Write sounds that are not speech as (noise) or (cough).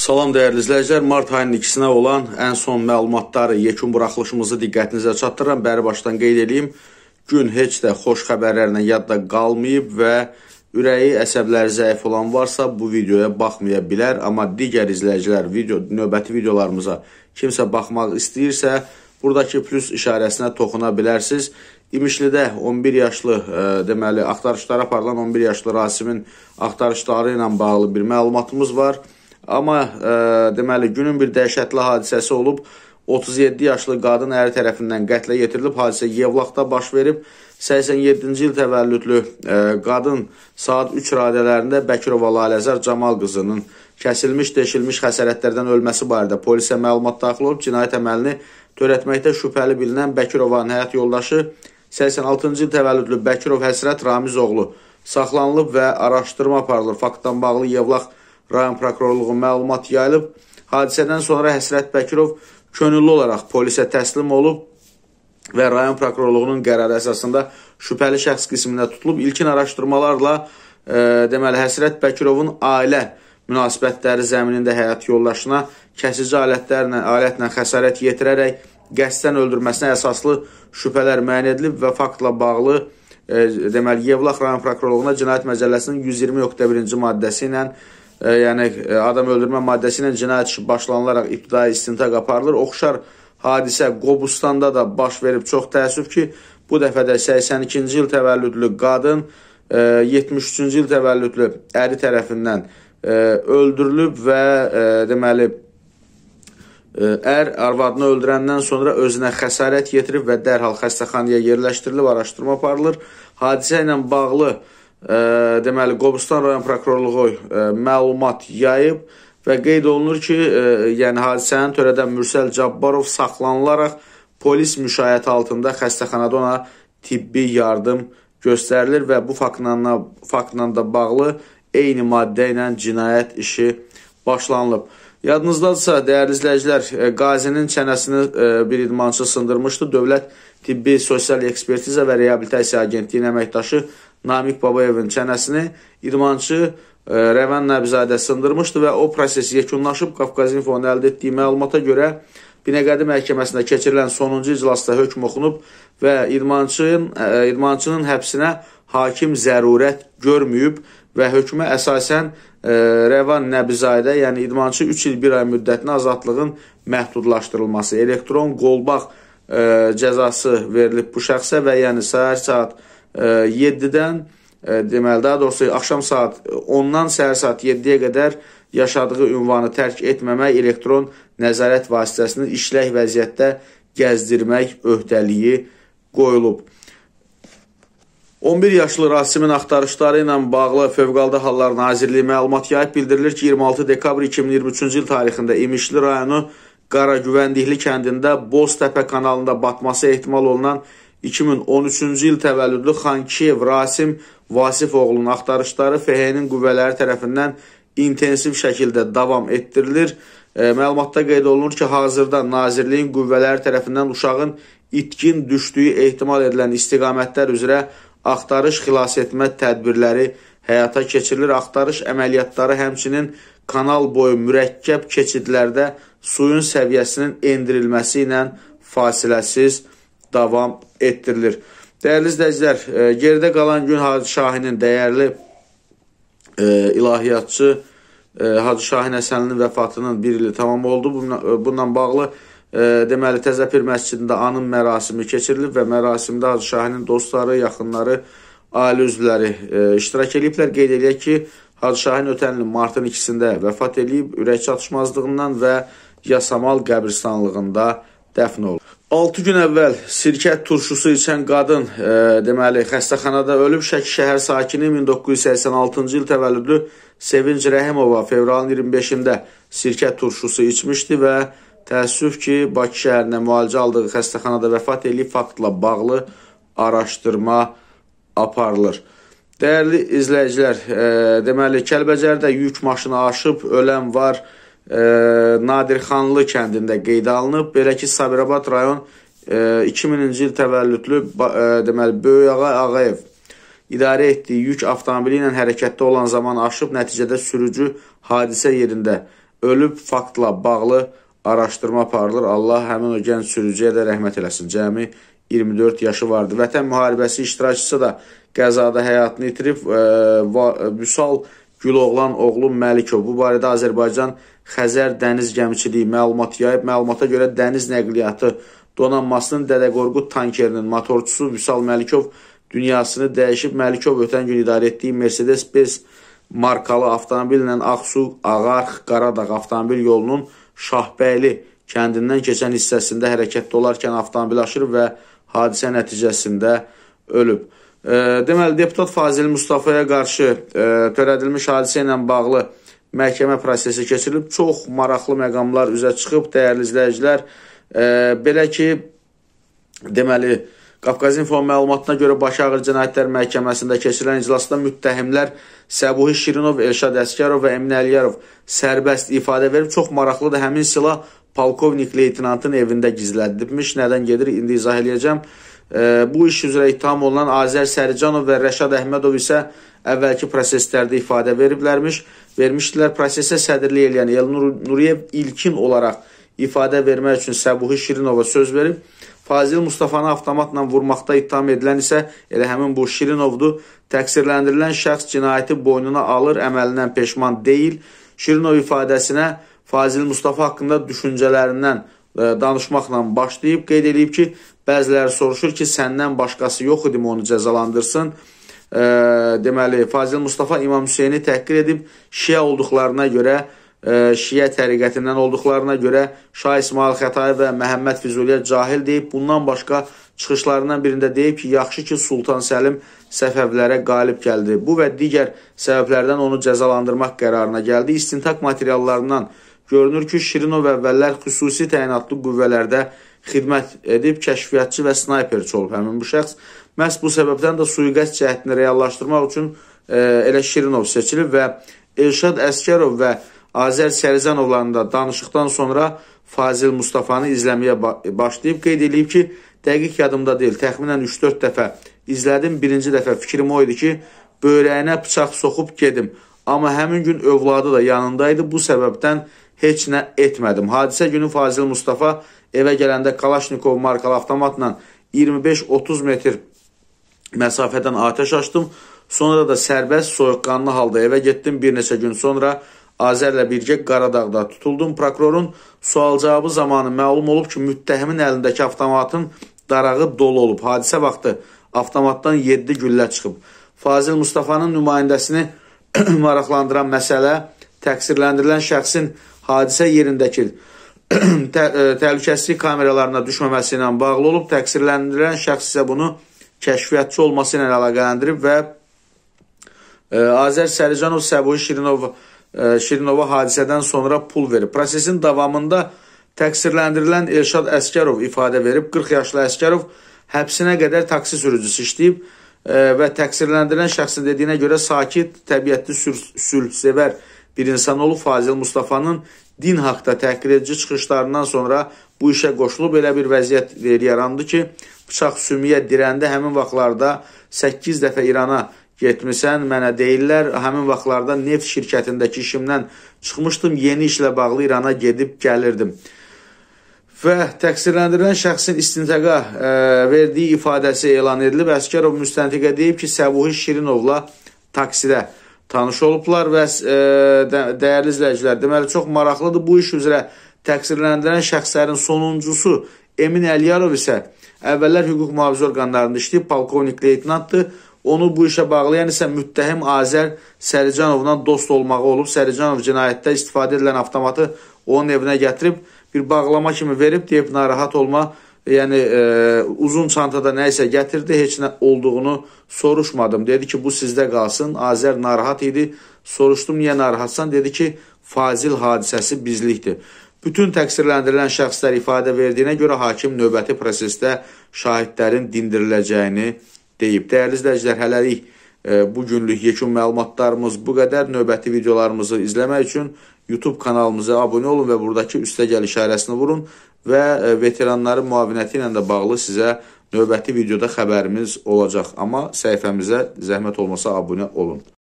Salam dəyərli izləyicilər, mart ayının ikisinə olan ən son məlumatları, yekun buraxılışımızı diqqətinizə çatdırıram. Bəri başdan qeyd edeyim, gün heç də xoş xəbərlərlə yadda qalmayıb və ürəyi, əsəbləri zəif olan varsa bu videoya baxmaya bilər. Amma digər izləyicilər video, növbəti videolarımıza kimsə baxmaq istəyirsə, buradakı plus işarəsinə toxuna bilərsiniz. İmişlidə 11 yaşlı ə, e, deməli, axtarışlara aparılan 11 yaşlı Rasimin axtarışları ilə bağlı bir məlumatımız var. Amma e, deməli günün bir dəhşətli hadisəsi olub. 37 yaşlı qadın əri tərəfindən qətlə yetirilib. Hadisə Yevlaqda baş verib. 87-ci il təvəllüdlü e, qadın saat 3 radələrində Bəkirova Laləzər Camal qızının kəsilmiş, deşilmiş xəsarətlərdən ölməsi barədə polisə məlumat daxil olub. Cinayət əməlini törətməkdə şübhəli bilinən Bəkirova'nın həyat yoldaşı 86-cı il təvəllüdlü Bəkirov Həsrət Ramizoğlu saxlanılıb və araşdırma aparılır. Faktdan bağlı Yevlaq rayon prokurorluğu məlumat yayılıb. Hadisədən sonra Həsrət Bəkirov könüllü olaraq polisə təslim olub və rayon prokurorluğunun qərarı əsasında şübhəli şəxs qismində tutulub. İlkin araşdırmalarla e, deməli Həsrət Bəkirovun ailə münasibətləri zəminində həyat yoldaşına kəsici alətlərlə, alətlə xəsarət yetirərək qəsdən öldürməsinə əsaslı şübhələr müəyyən edilib və faktla bağlı e, deməli Yevlax rayon prokurorluğuna Cinayət Məcəlləsinin 120.1-ci maddəsi ilə E, yəni e, adam öldürmə maddəsi ilə cinayət işi başlanılaraq ibtidai istintaq aparılır. Oxşar hadisə Qobustanda da baş verib. Çox təəssüf ki, bu dəfə də 82-ci il təvəllüdlü qadın 73-cü e, il təvəllüdlü əri tərəfindən öldürülüb və deməli ər arvadını öldürəndən sonra özünə xəsarət yetirib və dərhal xəstəxanaya yerləşdirilib, araşdırma aparılır. Hadisə ilə bağlı ə, deməli Qobustan rayon prokurorluğu ə, məlumat yayıb və qeyd olunur ki, ə, yəni hadisəni törədən Mürsəl Cabbarov saxlanılaraq polis müşayiəti altında xəstəxanada ona tibbi yardım göstərilir və bu faktla faktla da bağlı eyni maddə ilə cinayət işi başlanılıb. Yadınızdadırsa, dəyərli izləyicilər, qazinin çənəsini bir idmançı sındırmışdı. Dövlət Tibbi Sosial Ekspertiza və Reabilitasiya Agentliyi əməkdaşı Namiq Babayevin çənəsini idmançı e, Rəvən Nəbzadə sındırmışdı və o proses yekunlaşıb Qafqazinfonun əldə etdiyi məlumata görə Binəqədi məhkəməsində keçirilən sonuncu iclasda hökm oxunub və idmançının, e, idmançının həbsinə hakim zərurət görməyib və hökmə əsasən e, Rəvan Nəbizadə, yəni idmançı 3 il 1 ay müddətinə azadlığın məhdudlaşdırılması, elektron qolbaq cəzası verilib bu şəxsə və yəni səhər saat 7-dən e, e, deməli daha doğrusu axşam saat 10-dan səhər saat 7-yə qədər yaşadığı ünvanı tərk etməmək, elektron nəzarət vasitəsini işlək vəziyyətdə gəzdirmək öhdəliyi qoyulub. 11 yaşlı Rasimin axtarışları ilə bağlı Fövqəladə Hallar Nazirliyi məlumat yayıb bildirilir ki, 26 dekabr 2023-cü il tarixində İmişli rayonu Qaragüvəndikli kəndində Boztəpə kanalında batması ehtimal olunan 2013-cü il təvəllüdlü Xankiyev Rasim Vasif oğlunun axtarışları FHN-in qüvvələri tərəfindən intensiv şəkildə davam etdirilir. E, məlumatda qeyd olunur ki, hazırda Nazirliyin qüvvələri tərəfindən uşağın itkin düşdüyü ehtimal edilən istiqamətlər üzrə axtarış xilas etmə tədbirləri həyata keçirilir. Axtarış əməliyyatları həmçinin kanal boyu mürəkkəb keçidlərdə suyun səviyyəsinin endirilməsi ilə fasiləsiz aparılır davam etdirilir. Dəyərli izləyicilər, e, geridə qalan gün Hacı Şahinin dəyərli e, ilahiyyatçı e, Hacı Şahin Əsənlinin vəfatının bir ili tamam oldu. E, bununla bağlı e, deməli Təzəpir məscidində anım mərasimi keçirilib və mərasimdə Hacı Şahinin dostları, yaxınları, ailə üzvləri e, iştirak ediblər. Qeyd edək ki, Hacı Şahin ötən ilin martın 2-sində vəfat edib, ürək çatışmazlığından və Yasamal qəbristanlığında dəfn olub. 6 gün əvvəl sirkət turşusu içən qadın, e, deməli, xəstəxanada ölüb Şəki şəhər sakini 1986-cı il təvəllüdlü Sevinc Rəhimova fevralın 25-də sirkət turşusu içmişdi və təəssüf ki, Bakı şəhərinə müalicə aldığı xəstəxanada vəfat edib faktla bağlı araşdırma aparılır. Dəyərli izləyicilər, e, deməli, Kəlbəcərdə yük maşını aşıb ölən var. E, Nadirxanlı kəndində qeydə alınıb. Belə ki, Sabirabad rayon 2000-ci e, il təvəllüdlü e, deməli Böyük Ağa Ağayev idarə etdiyi yük avtomobili ilə hərəkətdə olan zaman aşıb, nəticədə sürücü hadisə yerində ölüb faktla bağlı araşdırma aparılır. Allah həmin o gənc sürücüyə də rəhmət eləsin. Cəmi 24 yaşı vardı. Vətən müharibəsi iştirakçısı da qəzada həyatını itirib. E, Vüsal e, Güloğlan oğlu Məlikov. Bu barədə Azərbaycan Xəzər Dəniz Gəmiçiliyi məlumat yayıb. Məlumata görə dəniz nəqliyyatı donanmasının Dədə Qorqud tankerinin motorçusu Vüsal Məlikov dünyasını dəyişib. Məlikov ötən gün idarə etdiyi Mercedes-Benz markalı avtomobillə Ağsu, Ağarx, Qaradağ avtomobil yolunun Şahbəyli kəndindən keçən hissəsində hərəkətdə olarkən avtomobil aşırıb və hadisə nəticəsində ölüb. Deməli, deputat Fazil Mustafaya qarşı e, törədilmiş hadisə ilə bağlı məhkəmə prosesi keçirilib. Çox maraqlı məqamlar üzə çıxıb, dəyərli izləyicilər. Belə ki, deməli, Qafqaz İnfo məlumatına görə Baş Ağır Cinayətlər Məhkəməsində keçirilən iclasda müttəhimlər Səbuhi Şirinov, Elşad Əskərov və Əmin Əliyarov sərbəst ifadə verib. Çox maraqlıdır, həmin silah polkovnik leytinantın evində gizlədilmiş. Nədən gedir, indi izah eləyəcəm. Bu iş üzrə ittiham olunan Azər Səricanov və Rəşad Əhmədov isə əvvəlki proseslərdə ifadə veriblərmiş. Vermişdilər prosesə sədrlik eləyən Elnur Nuriyev ilkin olaraq ifadə vermək üçün Səbuhi Şirinova söz verib. Fazil Mustafanı avtomatla vurmaqda ittiham edilən isə elə həmin bu Şirinovdur. Təqsirləndirilən şəxs cinayəti boynuna alır, əməlindən peşman deyil. Şirinov ifadəsinə Fazil Mustafa haqqında düşüncələrindən danışmaqla başlayıb, qeyd edib ki, bəziləri soruşur ki, səndən başqası yox idim onu cəzalandırsın. E, deməli, Fazil Mustafa İmam Hüseyni təhqir edib, şiə olduqlarına görə, e, şiə təriqətindən olduqlarına görə Şah İsmail Xətai və Məhəmməd Füzuliyə cahil deyib, bundan başqa çıxışlarından birində deyib ki, yaxşı ki, Sultan Səlim Səfəvlərə qalib gəldi. Bu və digər səbəblərdən onu cəzalandırmaq qərarına gəldi. İstintaq materiallarından Görünür ki, Şirinov əvvəllər xüsusi təyinatlı qüvvələrdə xidmət edib, kəşfiyyatçı və snayperçi olub həmin bu şəxs. Məhz bu səbəbdən də suiqəst cəhətini reallaşdırmaq üçün e, elə Şirinov seçilib və Elşad Əskərov və Azər Sərizanovların da danışıqdan sonra Fazil Mustafanı izləməyə başlayıb. Qeyd edib ki, dəqiq yadımda deyil, təxminən 3-4 dəfə izlədim. Birinci dəfə fikrim o idi ki, böyrəyinə bıçaq soxub gedim. Amma həmin gün övladı da yanında idi. Bu səbəbdən heç nə etmədim. Hadisə günü Fazil Mustafa evə gələndə Kalaşnikov markalı avtomatla 25-30 metr məsafədən atəş açdım. Sonra da sərbəst soyuqqanlı halda evə getdim. Bir neçə gün sonra Azərlə birgə Qaradağda tutuldum. Prokurorun sual-cavabı zamanı məlum olub ki, müttəhimin əlindəki avtomatın darağı dolu olub. Hadisə vaxtı avtomatdan 7 güllə çıxıb. Fazil Mustafanın nümayəndəsini (clears throat) maraqlandıran məsələ təqsirləndirilən şəxsin hadisə yerindəki (clears throat) tə, e, təhlükəsizlik kameralarına düşməməsi ilə bağlı olub, təqsirləndirilən şəxs isə bunu kəşfiyyatçı olması ilə əlaqələndirib və ə, e, Azər Səlicanov Səbuhi Şirinov ə, e, Şirinova hadisədən sonra pul verib. Prosesin davamında təqsirləndirilən Elşad Əskərov ifadə verib, 40 yaşlı Əskərov həbsinə qədər taksi sürücüsü işləyib ə, və təqsirləndirilən şəxsin dediyinə görə sakit, təbiətli sülhsevər sül Bir insanoğlu Fazil Mustafanın din haqda təhqir edici çıxışlarından sonra bu işə qoşulub elə bir vəziyyət yarandı ki, bıçaq sümüyə dirəndə həmin vaxtlarda 8 dəfə İrana getmisən, mənə deyirlər, həmin vaxtlarda neft şirkətindəki işimdən çıxmışdım, yeni işlə bağlı İrana gedib gəlirdim. Və təqsirləndirilən şəxsin istintaqa e, verdiyi ifadəsi elan edilib, Əskərov müstəntiqə deyib ki, Səbuhi Şirinovla taksidə tanış olublar və ə, e, də, dəyərli izləyicilər, deməli çox maraqlıdır bu iş üzrə təqsirləndirilən şəxslərin sonuncusu Emin Əliyarov isə əvvəllər hüquq mühafizə orqanlarında işləyib, polkovnik leytenantdır. Onu bu işə bağlayan isə müttəhim Azər Səricanovla dost olmağı olub. Səricanov cinayətdə istifadə edilən avtomatı onun evinə gətirib, bir bağlama kimi verib, deyib narahat olma, yəni e, uzun çantada nə isə gətirdi, heç nə olduğunu soruşmadım. Dedi ki, bu sizdə qalsın. Azər narahat idi. Soruşdum, niyə narahatsan? Dedi ki, Fazil hadisəsi bizlikdir. Bütün təqsirləndirilən şəxslər ifadə verdiyinə görə hakim növbəti prosesdə şahidlərin dindiriləcəyini deyib. Dəyərli izləyicilər, hələlik e, bu günlük yekun məlumatlarımız bu qədər. Növbəti videolarımızı izləmək üçün YouTube kanalımıza abunə olun və buradakı üstəgəl işarəsini vurun və e, veteranların müavinəti ilə də bağlı sizə növbəti videoda xəbərimiz olacaq. Amma səhifəmizə zəhmət olmasa abunə olun.